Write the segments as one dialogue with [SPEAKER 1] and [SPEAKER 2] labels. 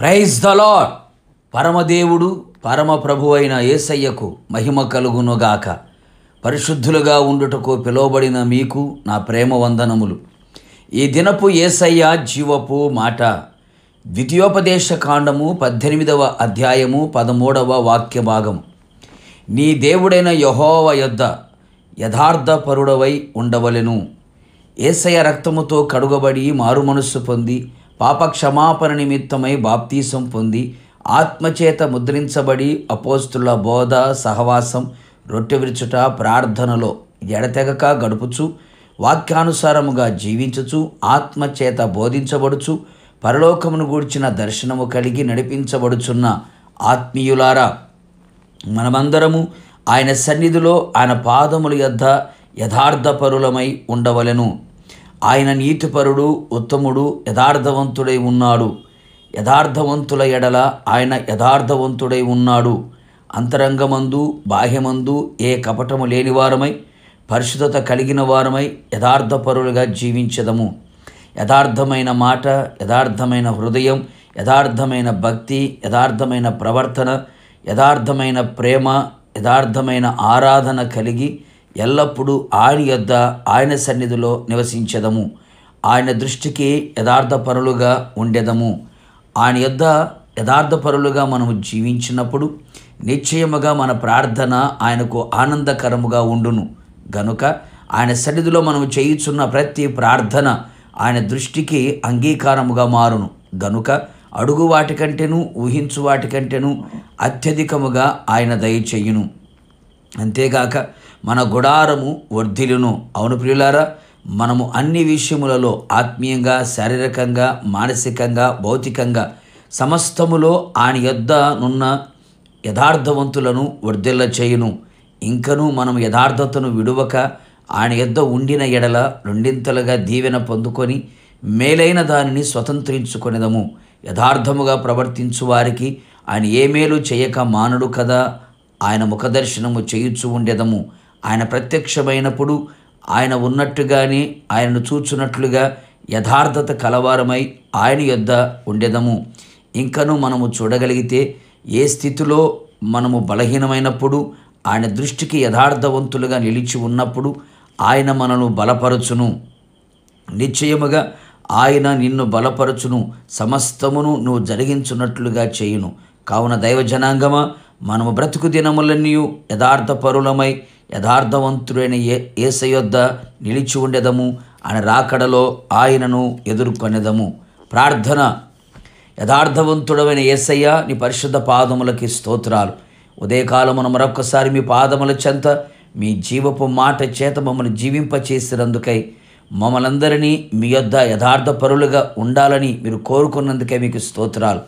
[SPEAKER 1] praise the Lord పరమదేవుడు పరమప్రభు అయిన ఏసయ్యకు మహిమ కలుగునుగాక పరిశుద్ధులుగా ఉండుటకు పిలువబడిన మీకు నా ప్రేమ వందనములు ఈ దినపు ఏసయ్య జీవపు మాట ద్వితీయోపదేశ కాండము పద్దెనిమిదవ అధ్యాయము పదమూడవ వాక్య భాగం నీ దేవుడైన యహోవ యొద్ద యథార్థ పరుడవై ఉండవలెను ఏసయ్య రక్తముతో కడుగబడి మారుమనస్సు పొంది పాపక్షమాపణ నిమిత్తమై బాప్తీసం పొంది ఆత్మచేత ముద్రించబడి అపోస్తుల బోధ సహవాసం రొట్టె విరుచుట ప్రార్థనలో ఎడతెగక గడుపుచు వాక్యానుసారముగా జీవించుచు ఆత్మచేత బోధించబడుచు పరలోకమును గూడ్చిన దర్శనము కలిగి నడిపించబడుచున్న ఆత్మీయులారా మనమందరము ఆయన సన్నిధిలో ఆయన పాదముల యొద్ద యథార్థపరులమై ఉండవలెను ఆయన నీతిపరుడు ఉత్తముడు యథార్థవంతుడై ఉన్నాడు యథార్థవంతుల ఎడల ఆయన యథార్థవంతుడై ఉన్నాడు అంతరంగమందు బాహ్యమందు ఏ కపటము లేనివారమై పరిశుద్ధత కలిగిన వారమై యథార్థపరులుగా జీవించదము యథార్థమైన మాట యథార్థమైన హృదయం యథార్థమైన భక్తి యథార్థమైన ప్రవర్తన యథార్థమైన ప్రేమ యథార్థమైన ఆరాధన కలిగి ఎల్లప్పుడూ ఆయన యొద్ద ఆయన సన్నిధిలో నివసించదము ఆయన దృష్టికి యథార్థ పరులుగా ఉండేదము ఆయన యొద్ద యథార్థపరులుగా మనము జీవించినప్పుడు నిశ్చయముగా మన ప్రార్థన ఆయనకు ఆనందకరముగా ఉండును గనుక ఆయన సన్నిధిలో మనం చేయుచున్న ప్రతి ప్రార్థన ఆయన దృష్టికి అంగీకారముగా మారును గనుక అడుగు వాటికంటేను ఊహించు వాటికంటేను అత్యధికముగా ఆయన దయచేయును అంతేగాక మన గుడారము వర్ధిలును అవును ప్రియులారా మనము అన్ని విషయములలో ఆత్మీయంగా శారీరకంగా మానసికంగా భౌతికంగా సమస్తములో ఆయన యొద్ద నున్న యథార్థవంతులను వర్ధిల్ల చేయును ఇంకను మనం యథార్థతను విడువక ఆయన యొద్ద ఉండిన ఎడల రెండింతలుగా దీవెన పొందుకొని మేలైన దానిని స్వతంత్రించుకునేదము యథార్థముగా ప్రవర్తించు వారికి ఆయన ఏ మేలు చేయక మానడు కదా ఆయన ముఖదర్శనము చేయుచు ఉండేదము ఆయన ప్రత్యక్షమైనప్పుడు ఆయన ఉన్నట్టుగానే ఆయనను చూచున్నట్లుగా యథార్థత కలవారమై ఆయన యొద్ద ఉండేదము ఇంకను మనము చూడగలిగితే ఏ స్థితిలో మనము బలహీనమైనప్పుడు ఆయన దృష్టికి యథార్థవంతులుగా నిలిచి ఉన్నప్పుడు ఆయన మనను బలపరచును నిశ్చయముగా ఆయన నిన్ను బలపరచును సమస్తమును నువ్వు జరిగించున్నట్లుగా చేయును కావున దైవజనాంగమా మనము బ్రతుకు దినములన్నీ యథార్థ పరులమై యథార్థవంతుడైన ఏ ఏసయొద్ద నిలిచి ఉండేదము అని రాకడలో ఆయనను ఎదుర్కొనేదము ప్రార్థన యథార్థవంతుడమైన ఏసయ్య నీ పరిశుద్ధ పాదములకి స్తోత్రాలు ఉదయకాలమున మరొక్కసారి మీ పాదముల చెంత మీ జీవపు మాట చేత మమ్మల్ని జీవింపచేసినందుకై మమ్మలందరినీ మీ యొద్ యథార్థ పరులుగా ఉండాలని మీరు కోరుకున్నందుకే మీకు స్తోత్రాలు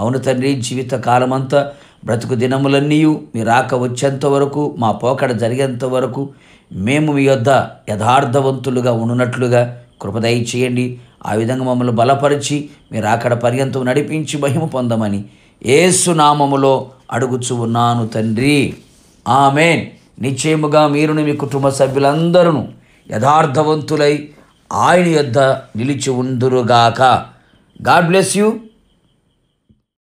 [SPEAKER 1] అవును తండ్రి జీవిత కాలమంతా బ్రతుకు దినములన్నీ మీ రాక వచ్చేంత వరకు మా పోకడ జరిగేంత వరకు మేము మీ యొద్ద యథార్థవంతులుగా ఉండునట్లుగా కృపదయ చేయండి ఆ విధంగా మమ్మల్ని బలపరిచి మీరు అక్కడ పర్యంతం నడిపించి మహిమ పొందమని ఏసునామములో అడుగుచు ఉన్నాను తండ్రి ఆమెన్ నిశ్చయముగా మీరుని మీ కుటుంబ సభ్యులందరూ యథార్థవంతులై ఆయన యొద్ద నిలిచి ఉందురుగాక గాడ్ బ్లెస్ యూ